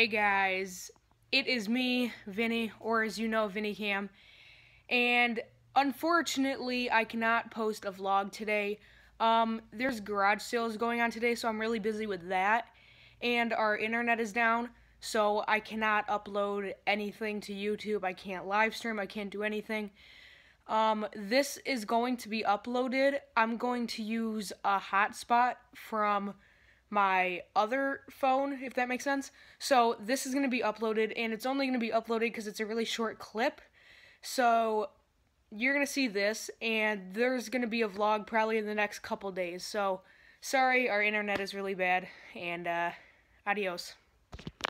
Hey guys, it is me, Vinny, or as you know, Vinny Cam, and unfortunately I cannot post a vlog today. Um, there's garage sales going on today, so I'm really busy with that, and our internet is down, so I cannot upload anything to YouTube, I can't live stream, I can't do anything. Um, this is going to be uploaded, I'm going to use a hotspot from my other phone, if that makes sense. So this is going to be uploaded, and it's only going to be uploaded because it's a really short clip. So you're going to see this, and there's going to be a vlog probably in the next couple days. So sorry, our internet is really bad, and uh, adios.